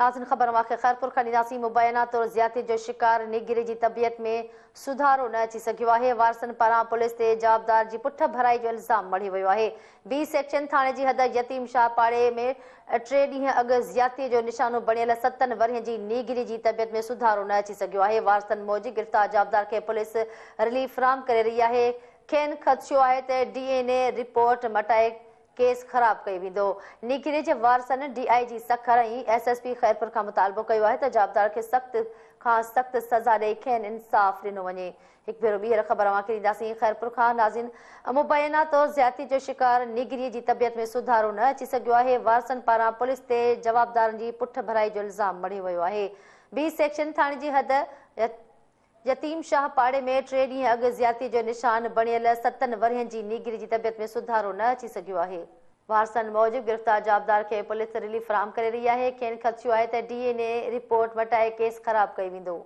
लाज़िन ख़बर मूंखे ख़ैरपुर खां ॾींदासीं मुबैना तौरु ज़्यातीअ जो शिकार निगिरी जी तबियत में सुधारो न अची सघियो आहे वारसनि पारां पुलिस ते जवाबदार जी पुठ भराई जो इल्ज़ाम मढी वियो आहे बी सेक्शन थाणे जी हद यतीम शाह पाड़े में टे ॾींहं अॻु ज़्यातीअ जो निशानो बणियल सत वरनि जी नीगिरी जी तबियत में सुधारो न अची सघियो आहे वारसनि मौज गिरफ़्तार जवाबदार खे पुलिस रिलीफ राम करे रही आहे खेन खदशो आहे त डी एन ए रिपोर्ट मटाए कयो आहे त जवाबदार खे सख़्त खां सख़्त सज़ा ॾेखोर जो शिकार निगरीअ जी तबियत में सुधारो न अची सघियो आहे वारसनि पारां पुलिस ते जवाबदारनि जी पुठ भराई जो इल्ज़ाम मढी वियो आहे यतीम शाह पाड़े में टे ॾींहं अॻु जियाती जो निशान बणियलु सतनि वरहनि जी निगरी जी तबियत में सुधारो न अची सघियो आहे वारसनि मूजिबि गिरफ़्तार जवाबदार खे पुलिस रिलीफ फराम करे रही आहे आहे त डी एन ए रिपोर्ट मटाए केस कयो वेंदो